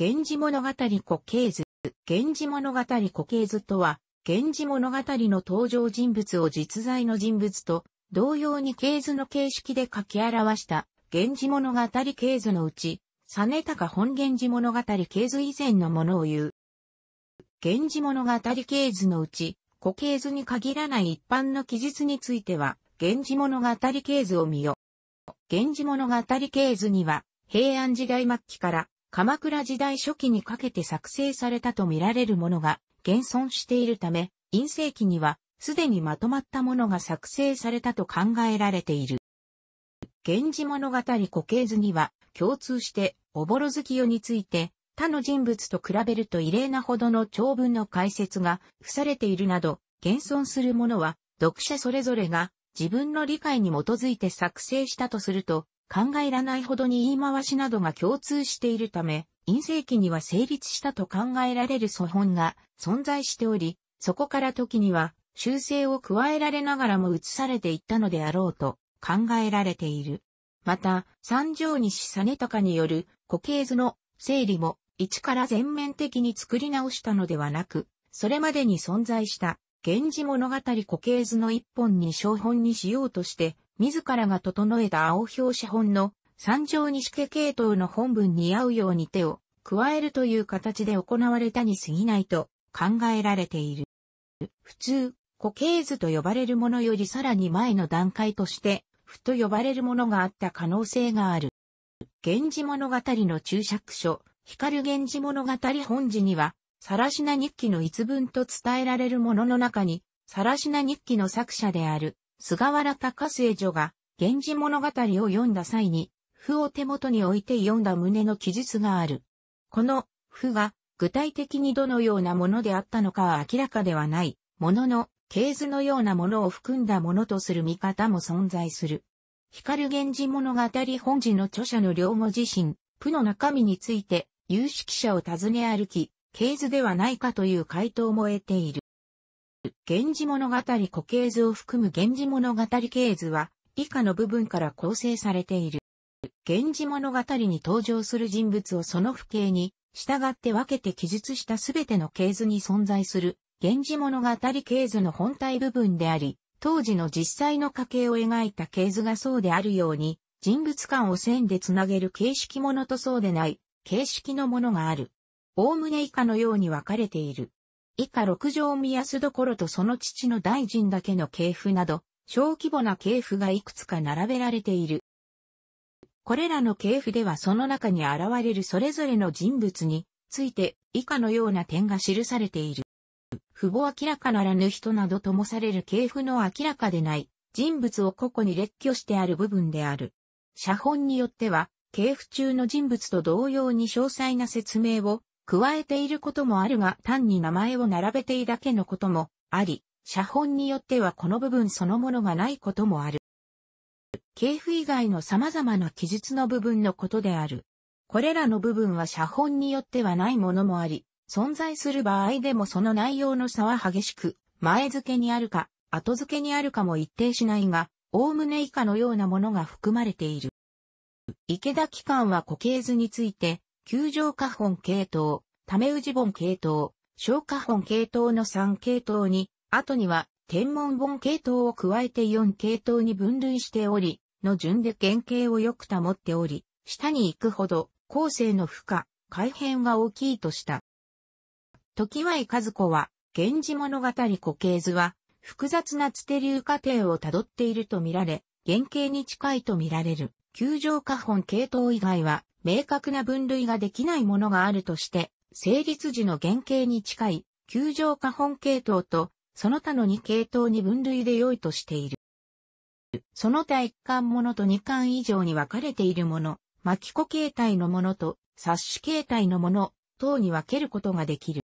源氏物語古形図。源氏物語古形図とは、源氏物語の登場人物を実在の人物と同様に系図の形式で書き表した源氏物語系図のうち、実高本源氏物語系図以前のものを言う。源氏物語系図のうち、古形図に限らない一般の記述については、源氏物語系図を見よ。源氏物語系図には、平安時代末期から鎌倉時代初期にかけて作成されたとみられるものが現存しているため、陰性期にはすでにまとまったものが作成されたと考えられている。源氏物語固形図には共通しておぼろ月夜について他の人物と比べると異例なほどの長文の解説が付されているなど、現存するものは読者それぞれが自分の理解に基づいて作成したとすると考えらないほどに言い回しなどが共通しているため、陰性期には成立したと考えられる素本が存在しており、そこから時には修正を加えられながらも移されていったのであろうと考えられている。また、三条西実隆による固形図の整理も一から全面的に作り直したのではなく、それまでに存在した源氏物語固形図の一本に小本にしようとして自らが整えた青表紙本の三条西家系統の本文に合うように手を加えるという形で行われたに過ぎないと考えられている。普通、固形図と呼ばれるものよりさらに前の段階として、ふと呼ばれるものがあった可能性がある。源氏物語の注釈書、光源氏物語本字には、さらしな日記の一文と伝えられるものの中に、さらしな日記の作者である、菅原高末女が、源氏物語を読んだ際に、譜を手元に置いて読んだ旨の記述がある。この、譜が、具体的にどのようなものであったのかは明らかではない、ものの、系図のようなものを含んだものとする見方も存在する。光源氏物語本字の著者の両語自身、譜の中身について、有識者を訪ね歩き、系図ではないかという回答も得ている。源氏物語固形図を含む源氏物語系図は、以下の部分から構成されている。源氏物語に登場する人物をその父系に、従って分けて記述したすべての系図に存在する、源氏物語系図の本体部分であり、当時の実際の家系を描いた系図がそうであるように、人物間を線でつなげる形式ものとそうでない、形式のものがある。おおむね以下のように分かれている。以下六条宮須所とその父の大臣だけの系譜など、小規模な系譜がいくつか並べられている。これらの系譜ではその中に現れるそれぞれの人物について以下のような点が記されている。父母明らかならぬ人などともされる系譜の明らかでない人物を個々に列挙してある部分である。写本によっては、系譜中の人物と同様に詳細な説明を加えていることもあるが単に名前を並べていだけのこともあり、写本によってはこの部分そのものがないこともある。系譜以外の様々な記述の部分のことである。これらの部分は写本によってはないものもあり、存在する場合でもその内容の差は激しく、前付けにあるか、後付けにあるかも一定しないが、おおむね以下のようなものが含まれている。池田機関は固形図について、球状花本系統、ため氏本系統、小花本系統の3系統に、後には天文本系統を加えて4系統に分類しており、の順で原型をよく保っており、下に行くほど、後世の負荷、改変は大きいとした。時は和子は、源氏物語固形図は、複雑なつて流過程をたどっていると見られ、原型に近いと見られる。球状花本系統以外は、明確な分類ができないものがあるとして、成立時の原型に近い、球状花本系統と、その他の2系統に分類で良いとしている。その他1巻ものと2巻以上に分かれているもの、巻き子形態のものと、冊子形態のもの、等に分けることができる。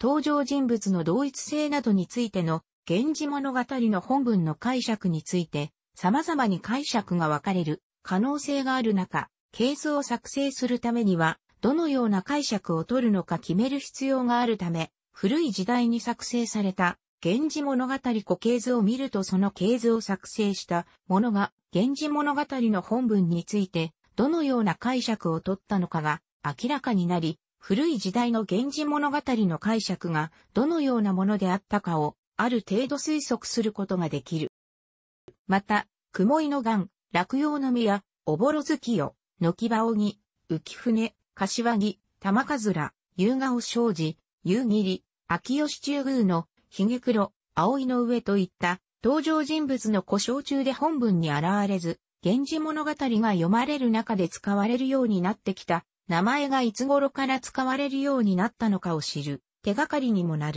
登場人物の同一性などについての、源氏物語の本文の解釈について、様々に解釈が分かれる可能性がある中、ケースを作成するためには、どのような解釈を取るのか決める必要があるため、古い時代に作成された、源氏物語古系図を見るとその系図を作成したものが、源氏物語の本文について、どのような解釈を取ったのかが明らかになり、古い時代の源氏物語の解釈がどのようなものであったかをある程度推測することができる。また、雲井の岩、落葉の宮、おぼろ月夜、軒場鬼、浮船、柏木、玉かずら、夕顔障子、夕霧、秋吉中宮の、髭黒、葵の上といった登場人物の故障中で本文に現れず、源氏物語が読まれる中で使われるようになってきた、名前がいつ頃から使われるようになったのかを知る、手がかりにもなる。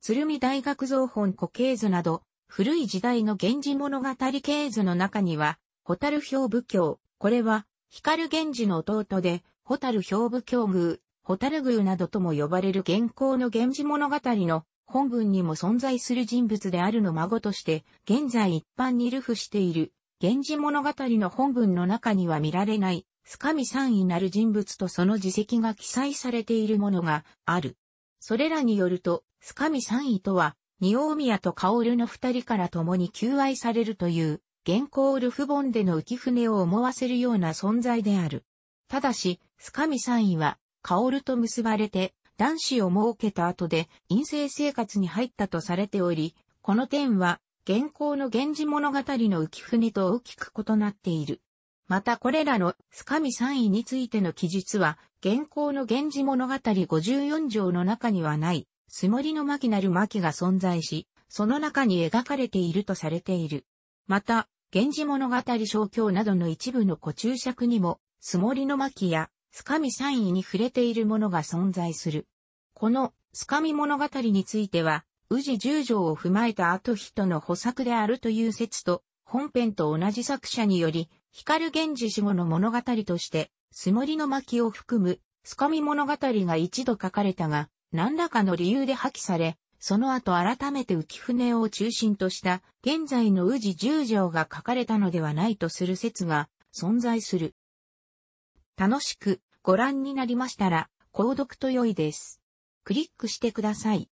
鶴見大学造本固形図など、古い時代の源氏物語系図の中には、蛍兵部教、これは、光源氏の弟で、蛍兵部教宮、蛍宮などとも呼ばれる現行の源氏物語の本文にも存在する人物であるの孫として、現在一般に流布している、源氏物語の本文の中には見られない、スカミ三位なる人物とその自責が記載されているものがある。それらによると、スカミ三位とは、二王宮と薫の二人から共に求愛されるという、現行ルフンでの浮船を思わせるような存在である。ただし、スカミ三位は、薫と結ばれて、男子を設けた後で、陰性生活に入ったとされており、この点は、現行の源氏物語の浮船と大きく異なっている。またこれらのスカミ三位についての記述は、現行の源氏物語54条の中にはない。スモリの巻なる巻が存在し、その中に描かれているとされている。また、源氏物語小教などの一部の古注釈にも、スモリの巻や、スカミ三位に触れているものが存在する。この、スカミ物語については、宇治十条を踏まえた後人の補作であるという説と、本編と同じ作者により、光源氏死後の物語として、スモリの巻を含む、スカミ物語が一度書かれたが、何らかの理由で破棄され、その後改めて浮舟を中心とした現在の宇治十条が書かれたのではないとする説が存在する。楽しくご覧になりましたら、購読と良いです。クリックしてください。